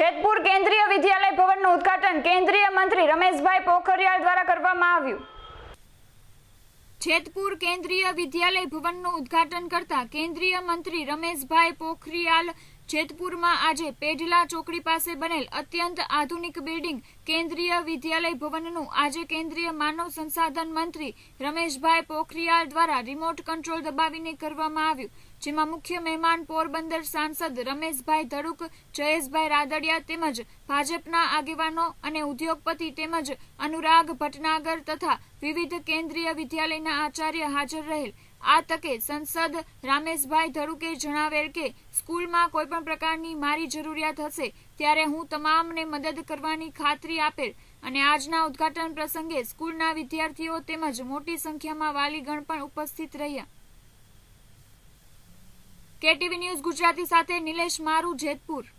જેતપુર કેન્દ્રીય વિદ્યાલય ભવનનું ઉદઘાટન કેન્દ્રીય મંત્રી રમેશભાઈ પોખરિયાલ દ્વારા કરવામાં આવ્યું જેતપુર કેન્દ્રીય વિદ્યાલય ભવનનું ઉદ્ઘાટન કરતા કેન્દ્રીય મંત્રી રમેશભાઈ પોખરિયાલ જેતપુરમાં આજે પેઢલા ચોકડી પાસે બનેલ અત્યંત આધુનિક બિલ્ડિંગ કેન્દ્રીય વિદ્યાલય ભવનનું આજે કેન્દ્રીય માનવ સંસાધન મંત્રી રમેશભાઈ પોખરિયાલ દ્વારા રિમોટ કંટ્રોલ દબાવીને કરવામાં આવ્યું જેમાં મુખ્ય મહેમાન પોરબંદર સાંસદ રમેશભાઈ ધડુક જયેશભાઈ રાદડિયા તેમજ ભાજપના આગેવાનો અને ઉદ્યોગપતિ તેમજ અનુરાગ ભટનાગર તથા વિવિધ કેન્દ્રીય વિદ્યાલયના આચાર્ય હાજર રહેલ આ તકે સંસદ રામેશભાઈ ધરુકે જણાવેલ કે સ્કૂલમાં કોઈપણ પ્રકારની મારી જરૂરિયાત હશે ત્યારે હું તમામને મદદ કરવાની ખાતરી આપેલ અને આજના ઉદઘાટન પ્રસંગે સ્કૂલના વિદ્યાર્થીઓ તેમજ મોટી સંખ્યામાં વાલીગણ પણ ઉપસ્થિત રહ્યા કેટીવી ન્યૂઝ ગુજરાતી સાથે નિલેશ મારુ જેતપુર